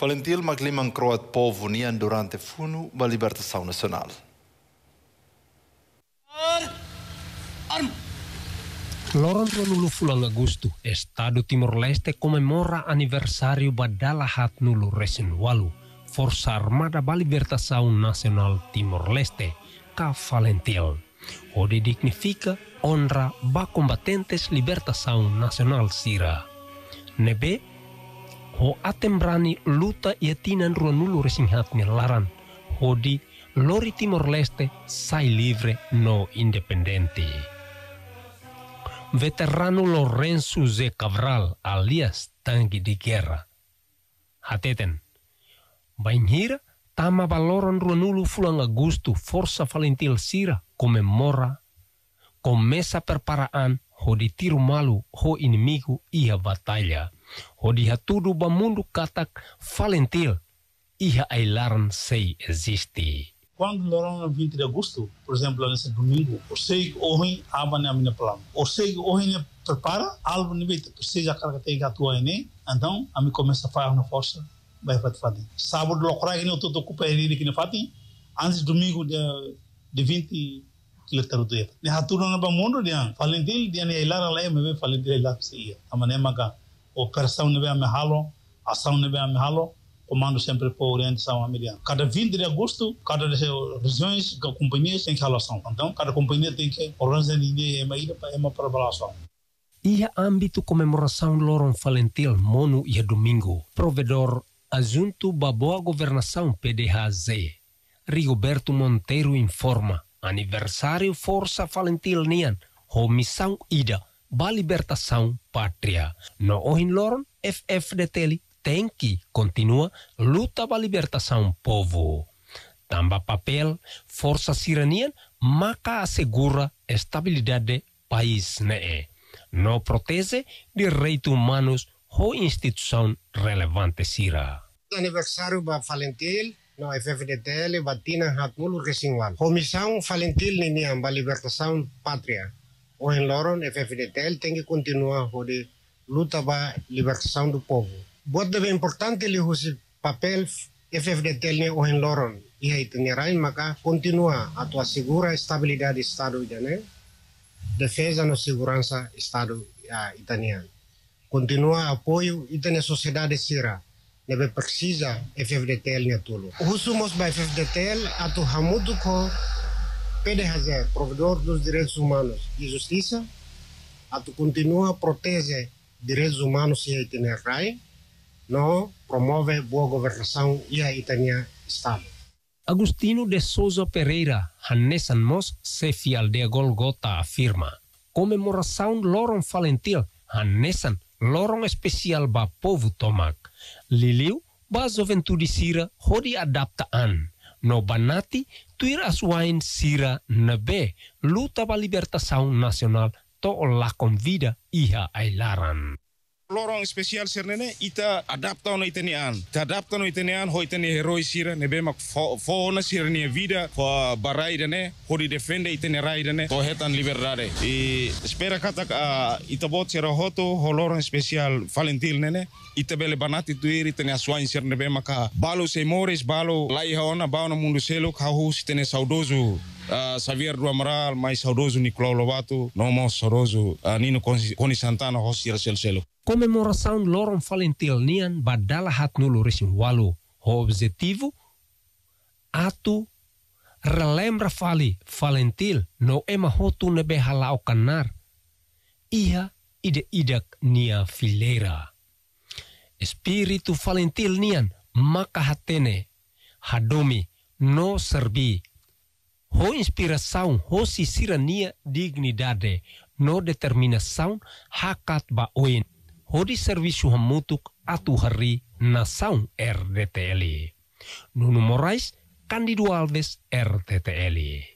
Valentil Maglima croat povo nia durante funo ba libertação nacional. Loron nulu fulan Agosto, Estado Timor-Leste comemora aniversário hat nulu resen walu, Força Armada ba Libertação Nacional Timor-Leste, ka Valentil. odi dignifica onra ba combatentes Libertação Nacional Sira. Nebe, ho atem luta yatinan ruanulu rua resinghat laran hodi lori Timor Leste sai livre no independente. Veterano Lorenzo Z. Cabral alias Tangi di Guerra. Hateten. Banhira tama valoran ruanulu fulan Augusto forsa valentil sira comemora komesa perparaan Hodi malu ho inimigo ia batalha. Hodi hatudo ba mundo katak falentil ia ailaran sei existe. Quando no 20 de agosto, por exemplo, nesse domingo, o sei hoje aba na minha plama. O sei hoje ne prepara algo nível precisa carga tem gatua ene, então a mim começa a fazer uma força vai fazer fazer. Sábado logo, eu estou tô ocupado ele que não faz, antes domingo de de 20 இழுத்தருது ஹத்துடங்க மூன்று தியான் பலிந்தில் தியான எல்லாரும் லை மெவே பலிந்தில் எல்லாரும் செய்ய நம்ம நேமக o pressão não vem a me ralo, ação não vem a me comando sempre por orientação à milhão. Cada 20 de agosto, cada regiões, cada companhia tem que relação. Então, cada companhia tem que organizar e uma ilha para uma preparação. Ia âmbito comemoração Loron Falentil, mono e domingo, provedor Ajunto Baboa Governação PDHZ. Rigoberto Monteiro informa aniversário Força Valentil nian, homissão ida, ba libertação pátria. No ohin loron, FFDTL tem que continua luta ba libertação povo. Tamba papel, Força Siranian maka assegura estabilidade país nee. No protege direitos humanos ou instituição relevante sira. Aniversário ba Valentil, no FFDTL Batina Hatmulu Resinguan. Comissão Falentil Ninian para Libertação Pátria. O Enloron FFDTL tem que continuar a luta para libertação do povo. Bota bem importante lhe o papel FFDTL o Enloron. E aí tem maka continua a tua segura estabilidade do Estado italiano. Defesa eh, no segurança Estado italiano. Continua apoio e a sociedade civil nebe precisa FFDTL nya tulu. Husu mosba by FFDTL atu hamudu ko PDHZ, Provedor dos Direitos Humanos e Justiça, atu continua protege direitos humanos e a itinerário, não promove boa governação e a itania Estado. Agostino de Souza Pereira, Hanessan Mos, Sefial de Golgota afirma, comemoração Loron Valentil, Hanessan lorong spesial ba povu tomak. Liliu ba zoventudi sira hodi adapta an. No banati tuir aswain sira nebe luta ba libertasaun nasional to la vida iha ailaran. Lorong spesial sernene ita adapta ono nian, Ta adapta ono ho iteni heroi sira ne be mak fo fo na sira ne vida barai dene ho di defende iteni rai dene to hetan liberare I spera katak a ita bot sira hoto ho lorong spesial Valentil nene ita bele banati tuiri iteni aswain sira ne be maka balo se moris balo lai ha ona ba ono mundo selo ka saudoso uh, Xavier do Amaral, mais saudoso Nicolau Lobato, não mais saudoso uh, Nino Cone Santana, Rossira Celcelo. Comemoração Loron Valentil Nian badala hat nulo Walu. walo. O objetivo? Atu relembra fali Valentil no ema hotu nebe halau kanar. Ia ide idak nia filera. Espiritu Valentil nian maka hatene hadomi no serbi Ho inspiração, ho sisirania dignidade, no determinação hakat baoin. Ho di serviço hamutuk atu hari nação RDTL. Nuno Moraes, Candido Alves, RTTL.